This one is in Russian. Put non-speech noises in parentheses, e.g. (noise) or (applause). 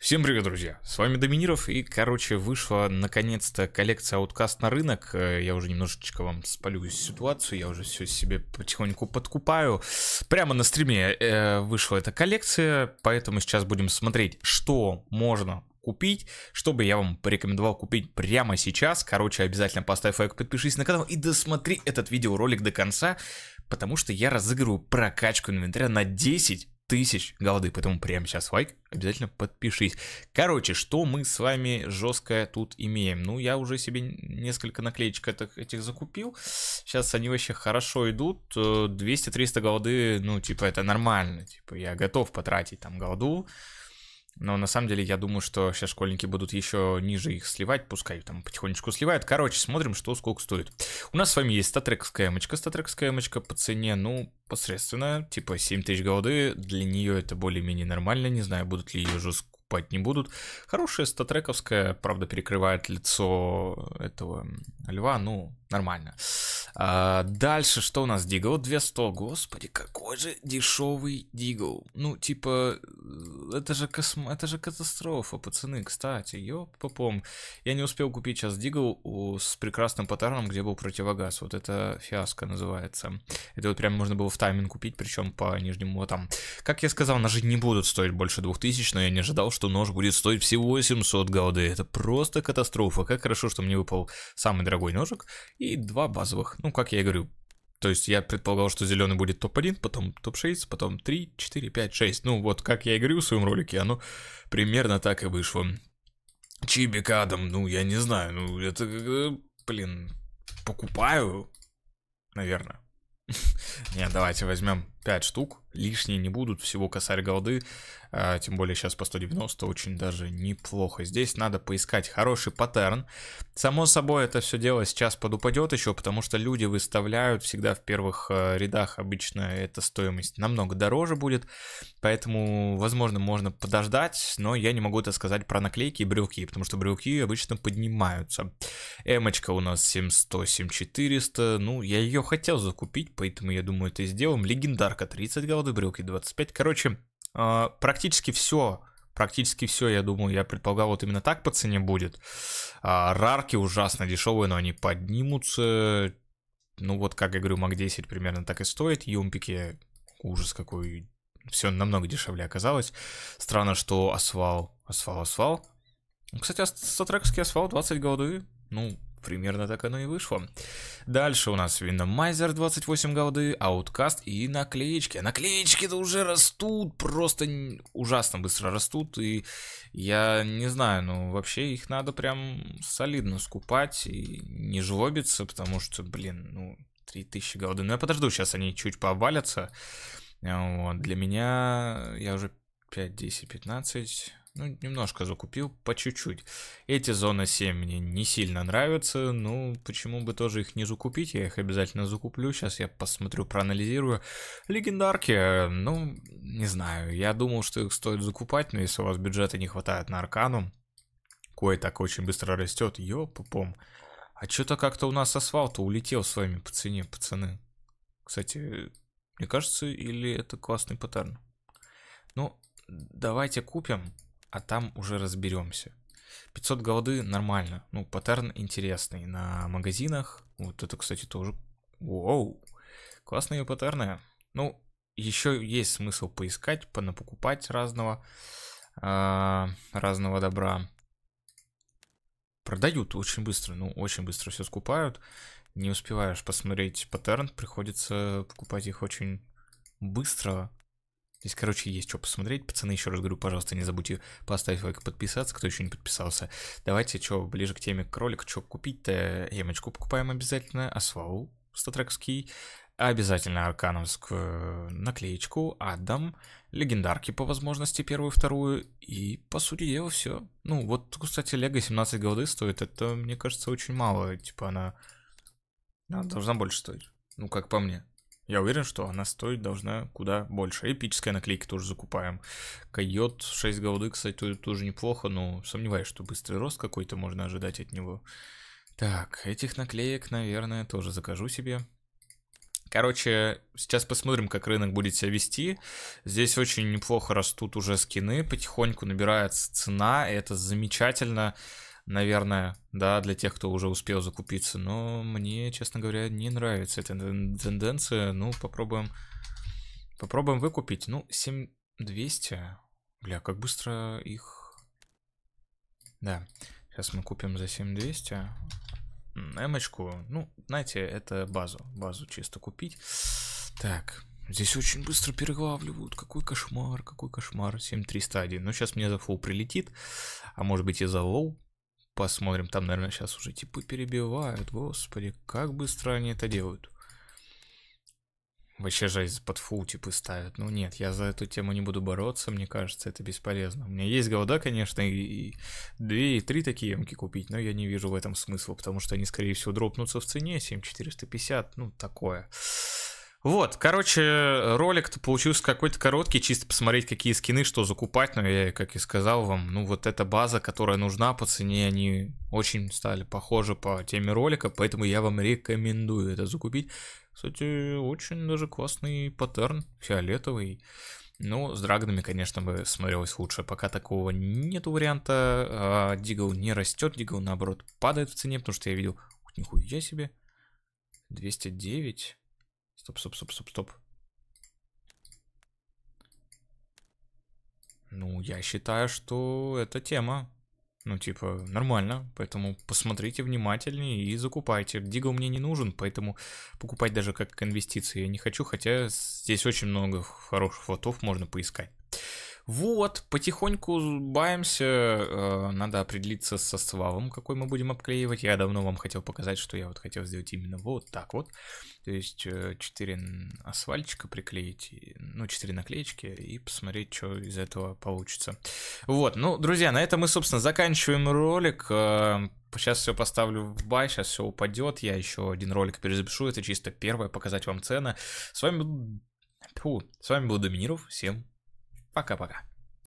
Всем привет, друзья! С вами Доминиров, и, короче, вышла наконец-то коллекция Outcast на рынок. Э, я уже немножечко вам спалю ситуацию, я уже все себе потихоньку подкупаю. Прямо на стриме э, вышла эта коллекция, поэтому сейчас будем смотреть, что можно купить, чтобы я вам порекомендовал купить прямо сейчас. Короче, обязательно поставь лайк, подпишись на канал и досмотри этот видеоролик до конца, потому что я разыгрываю прокачку инвентаря на 10 тысяч голды. Поэтому прямо сейчас лайк, обязательно подпишись. Короче, что мы с вами жесткое тут имеем? Ну, я уже себе несколько наклеечек этих, этих закупил. Сейчас они вообще хорошо идут. 200-300 э, голды, ну, типа, это нормально. Типа, я готов потратить там голду. Но на самом деле я думаю, что сейчас школьники будут еще ниже их сливать, пускай там потихонечку сливают. Короче, смотрим, что сколько стоит. У нас с вами есть статрековская эмочка. Статрековская эмочка по цене, ну, посредственно, типа 7000 голды. Для нее это более-менее нормально. Не знаю, будут ли ее жест покупать не будут. Хорошая статрековская, правда, перекрывает лицо этого льва, ну, нормально. А, дальше, что у нас Дигл? 200, господи, какой же дешевый Дигл. Ну, типа, э, это же, косм, это же катастрофа, пацаны, кстати, ёп попом. Я не успел купить сейчас Дигл с прекрасным паттерном, где был противогаз. Вот это фиаско называется. Это вот прям можно было в тайминг купить, причем по нижнему вот там. Как я сказал, ножи не будут стоить больше 2000, но я не ожидал, что что нож будет стоить всего 800 голды. Это просто катастрофа. Как хорошо, что мне выпал самый дорогой ножик и два базовых. Ну, как я и говорю, то есть я предполагал, что зеленый будет топ-1, потом топ-6, потом 3, 4, 5, 6. Ну вот, как я и говорил в своем ролике, оно примерно так и вышло. Чибик Адам, ну я не знаю, ну это, блин, покупаю, наверное. (laughs) Нет, давайте возьмем 5 штук, лишние не будут, всего косарь голды, а, тем более сейчас по 190 очень даже неплохо. Здесь надо поискать хороший паттерн. Само собой, это все дело сейчас подупадет еще, потому что люди выставляют всегда в первых э, рядах, обычно эта стоимость намного дороже будет, поэтому, возможно, можно подождать, но я не могу это сказать про наклейки и брелки, потому что брелки обычно поднимаются. Эмочка у нас 7100, 7400, ну, я ее хотел закупить, поэтому я думаю, это сделаем. Легендарная подарка 30 голды, брюки 25. Короче, а, практически все, практически все, я думаю, я предполагал, вот именно так по цене будет. А, рарки ужасно дешевые, но они поднимутся. Ну вот, как я говорю, МАК-10 примерно так и стоит. Юмпики, ужас какой, все намного дешевле оказалось. Странно, что асфал, асфал, асфал. Кстати, сатракский асфал 20 голды, ну, Примерно так оно и вышло. Дальше у нас Виномайзер 28 голды, Ауткаст и наклеечки. А наклеечки-то уже растут, просто ужасно быстро растут. И я не знаю, ну вообще их надо прям солидно скупать и не жлобиться, потому что, блин, ну 3000 голды. Ну я подожду, сейчас они чуть пообвалятся. Вот, для меня я уже 5, 10, 15 ну, немножко закупил, по чуть-чуть. Эти зоны 7 мне не сильно нравятся, ну, почему бы тоже их не закупить, я их обязательно закуплю, сейчас я посмотрю, проанализирую. Легендарки, ну, не знаю, я думал, что их стоит закупать, но если у вас бюджета не хватает на Аркану, кое так очень быстро растет, Ёп, пом. А что-то как-то у нас асфальт улетел с вами по цене, пацаны. Кстати, мне кажется, или это классный паттерн? Ну, давайте купим а там уже разберемся. 500 голды нормально, ну, паттерн интересный на магазинах. Вот это, кстати, тоже... Вау! Классные паттерны. Ну, еще есть смысл поискать, понапокупать разного, э, разного добра. Продают очень быстро, ну, очень быстро все скупают. Не успеваешь посмотреть паттерн, приходится покупать их очень быстро, Здесь, короче, есть что посмотреть. Пацаны, еще раз говорю, пожалуйста, не забудьте поставить лайк и подписаться, кто еще не подписался. Давайте, что, ближе к теме к ролику, что купить-то. Емочку покупаем обязательно, Асвау статрековский, обязательно аркановскую э, наклеечку, Адам, легендарки по возможности первую, вторую, и по сути дела все. Ну, вот, кстати, Лего 17 голды стоит, это, мне кажется, очень мало, типа она, она должна больше стоить, ну, как по мне. Я уверен, что она стоит должна куда больше. Эпическая наклейка тоже закупаем. Койот 6 голды, кстати, тоже неплохо, но сомневаюсь, что быстрый рост какой-то можно ожидать от него. Так, этих наклеек, наверное, тоже закажу себе. Короче, сейчас посмотрим, как рынок будет себя вести. Здесь очень неплохо растут уже скины, потихоньку набирается цена, и это замечательно наверное, да, для тех, кто уже успел закупиться, но мне, честно говоря, не нравится эта тенденция. Ну, попробуем, попробуем выкупить. Ну, 7200, бля, как быстро их... Да, сейчас мы купим за 7200 эмочку. Ну, знаете, это базу, базу чисто купить. Так, Здесь очень быстро переглавливают. Какой кошмар, какой кошмар. 7301. Ну, сейчас мне за фул прилетит. А может быть и за лоу посмотрим. Там, наверное, сейчас уже типы перебивают. Господи, как быстро они это делают. Вообще жесть под фул типы ставят. Ну нет, я за эту тему не буду бороться, мне кажется, это бесполезно. У меня есть голода, конечно, и две, и три такие эмки купить, но я не вижу в этом смысла, потому что они, скорее всего, дропнутся в цене, 7450, ну такое. Вот, короче, ролик-то получился какой-то короткий, чисто посмотреть, какие скины, что закупать, но я, как и сказал вам, ну вот эта база, которая нужна по цене, они очень стали похожи по теме ролика, поэтому я вам рекомендую это закупить. Кстати, очень даже классный паттерн, фиолетовый. Ну, с драгонами, конечно, бы смотрелось лучше. Пока такого нет варианта. А Дигл не растет, Дигл, наоборот, падает в цене, потому что я видел... Нихуя себе. 209. Стоп, стоп, стоп, стоп, стоп. Ну, я считаю, что это тема. Ну, типа, нормально, поэтому посмотрите внимательнее и закупайте. Диго мне не нужен, поэтому покупать даже как инвестиции я не хочу, хотя здесь очень много хороших фотов можно поискать. Вот, потихоньку баемся. Э, надо определиться со свалом, какой мы будем обклеивать. Я давно вам хотел показать, что я вот хотел сделать именно вот так вот. То есть 4 э, асфальтчика приклеить, ну 4 наклеечки и посмотреть, что из этого получится. Вот, ну, друзья, на этом мы, собственно, заканчиваем ролик. Сейчас э, все поставлю в бай, сейчас все упадет. Я еще один ролик перезапишу. Это чисто первое, показать вам цены. С вами Фу, с вами был Доминиров. Всем Пока-пока.